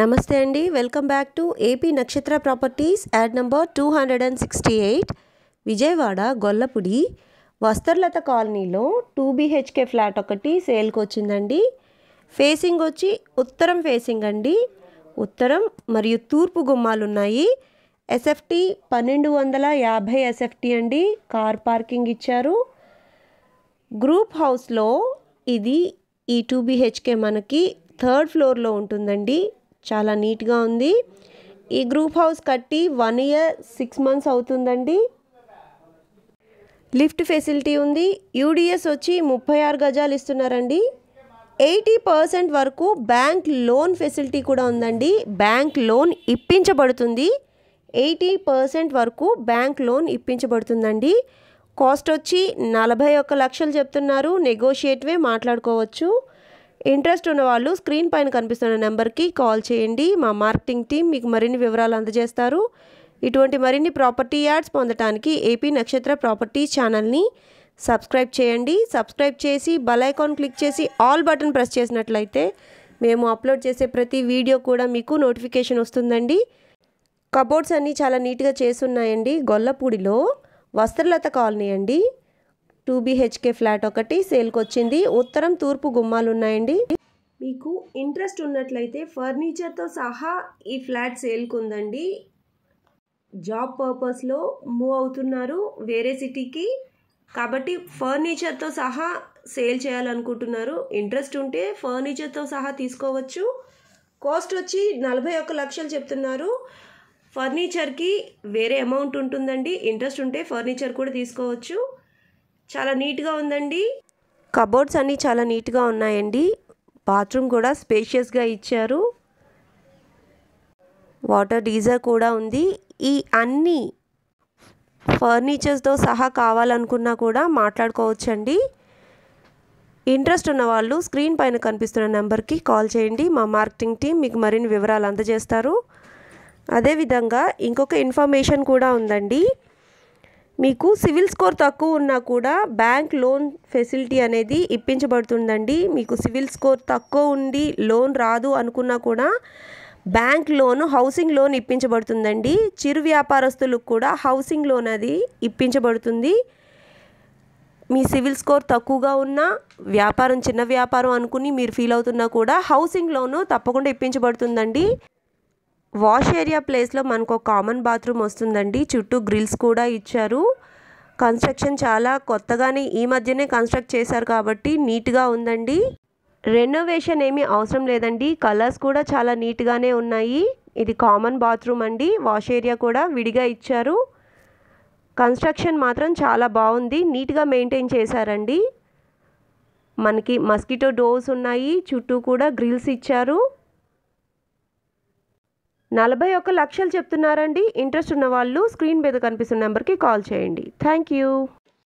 నమస్తే అండి welcome back to AP Nakshatra properties ad number two hundred and sixty eight Vijayawada Gollapudi Vastralatha కాలనీలో two BHK flat ఒకటి సేల్కి వచ్చిందండి ఫేసింగ్ వచ్చి ఉత్తరం ఫేసింగ్ అండి ఉత్తరం మరియు తూర్పు గుమ్మాలు ఉన్నాయి ఎస్ఎఫ్టీ పన్నెండు వందల యాభై ఎస్ఎఫ్టీ అండి కార్ పార్కింగ్ ఇచ్చారు గ్రూప్ హౌస్లో ఇది ఈ టూ బీహెచ్కే మనకి థర్డ్ ఫ్లోర్లో ఉంటుందండి చాలా నీట్గా ఉంది ఈ గ్రూప్ హౌస్ కట్టి వన్ ఇయర్ సిక్స్ మంత్స్ అవుతుందండి లిఫ్ట్ ఫెసిలిటీ ఉంది యూడిఎస్ వచ్చి ముప్పై ఆరు గజాలు ఇస్తున్నారండి ఎయిటీ పర్సెంట్ వరకు బ్యాంక్ లోన్ ఫెసిలిటీ కూడా ఉందండి బ్యాంక్ లోన్ ఇప్పించబడుతుంది ఎయిటీ పర్సెంట్ వరకు బ్యాంక్ లోన్ ఇప్పించబడుతుందండి కాస్ట్ వచ్చి నలభై ఒక్క లక్షలు చెప్తున్నారు నెగోషియేట్వే మాట్లాడుకోవచ్చు ఇంట్రెస్ట్ ఉన్న వాళ్ళు స్క్రీన్ పైన కనిపిస్తున్న నెంబర్కి కాల్ చేయండి మా మార్కెటింగ్ టీం మీకు మరిన్ని వివరాలు అందజేస్తారు ఇటువంటి మరిన్ని ప్రాపర్టీ యాడ్స్ పొందటానికి ఏపీ నక్షత్ర ప్రాపర్టీ ఛానల్ని సబ్స్క్రైబ్ చేయండి సబ్స్క్రైబ్ చేసి బలైకాన్ క్లిక్ చేసి ఆల్ బటన్ ప్రెస్ చేసినట్లయితే మేము అప్లోడ్ చేసే ప్రతి వీడియో కూడా మీకు నోటిఫికేషన్ వస్తుందండి కబోర్డ్స్ అన్నీ చాలా నీట్గా చేస్తున్నాయండి గొల్లపూడిలో వస్త్రలత కాలనీ అండి టూ బీహెచ్కే ఫ్లాట్ ఒకటి సేల్కి వచ్చింది ఉత్తరం తూర్పు గుమ్మాలు ఉన్నాయండి మీకు ఇంట్రెస్ట్ ఉన్నట్లయితే ఫర్నిచర్తో సహా ఈ ఫ్లాట్ సేల్కి ఉందండి జాబ్ పర్పస్లో మూవ్ అవుతున్నారు వేరే సిటీకి కాబట్టి ఫర్నిచర్తో సహా సేల్ చేయాలనుకుంటున్నారు ఇంట్రెస్ట్ ఉంటే ఫర్నిచర్తో సహా తీసుకోవచ్చు కాస్ట్ వచ్చి నలభై ఒక్క లక్షలు చెప్తున్నారు ఫర్నిచర్కి వేరే అమౌంట్ ఉంటుందండి ఇంట్రెస్ట్ ఉంటే ఫర్నిచర్ కూడా తీసుకోవచ్చు చాలా నీట్గా ఉందండి కబోర్డ్స్ అన్నీ చాలా నీట్గా ఉన్నాయండి బాత్రూమ్ కూడా స్పేషియస్గా ఇచ్చారు వాటర్ డీజర్ కూడా ఉంది ఈ అన్ని ఫర్నిచర్స్తో సహా కావాలనుకున్నా కూడా మాట్లాడుకోవచ్చండి ఇంట్రెస్ట్ ఉన్న వాళ్ళు స్క్రీన్ పైన కనిపిస్తున్న నెంబర్కి కాల్ చేయండి మా మార్కెటింగ్ టీం మీకు మరిన్ని వివరాలు అందజేస్తారు అదేవిధంగా ఇంకొక ఇన్ఫర్మేషన్ కూడా ఉందండి మీకు సివిల్ స్కోర్ తక్కువ ఉన్నా కూడా బ్యాంక్ లోన్ ఫెసిలిటీ అనేది ఇప్పించబడుతుందండి మీకు సివిల్ స్కోర్ తక్కువ ఉండి లోన్ రాదు అనుకున్నా కూడా బ్యాంక్ లోను హౌసింగ్ లోన్ ఇప్పించబడుతుందండి చిరు వ్యాపారస్తులకు కూడా హౌసింగ్ లోన్ అది ఇప్పించబడుతుంది మీ సివిల్ స్కోర్ తక్కువగా ఉన్నా వ్యాపారం చిన్న వ్యాపారం అనుకుని మీరు ఫీల్ అవుతున్నా కూడా హౌసింగ్ లోను తప్పకుండా ఇప్పించబడుతుందండి వాష్ ఏరియా ప్లేస్లో మనకు ఒక కామన్ బాత్రూమ్ వస్తుందండి చుట్టూ గ్రిల్స్ కూడా ఇచ్చారు కన్స్ట్రక్షన్ చాలా కొత్తగానే ఈ మధ్యనే కన్స్ట్రక్ట్ చేశారు కాబట్టి నీట్గా ఉందండి రెనోవేషన్ ఏమీ అవసరం లేదండి కలర్స్ కూడా చాలా నీట్గానే ఉన్నాయి ఇది కామన్ బాత్రూమ్ అండి వాష్ ఏరియా కూడా విడిగా ఇచ్చారు కన్స్ట్రక్షన్ మాత్రం చాలా బాగుంది నీట్గా మెయింటైన్ చేశారండి మనకి మస్కిటో డోర్స్ ఉన్నాయి చుట్టూ కూడా గ్రిల్స్ ఇచ్చారు నలభై ఒక్క లక్షలు చెప్తున్నారండి ఇంట్రెస్ట్ ఉన్న వాళ్ళు స్క్రీన్ మీద కనిపిస్తున్న నెంబర్కి కాల్ చేయండి థ్యాంక్ యూ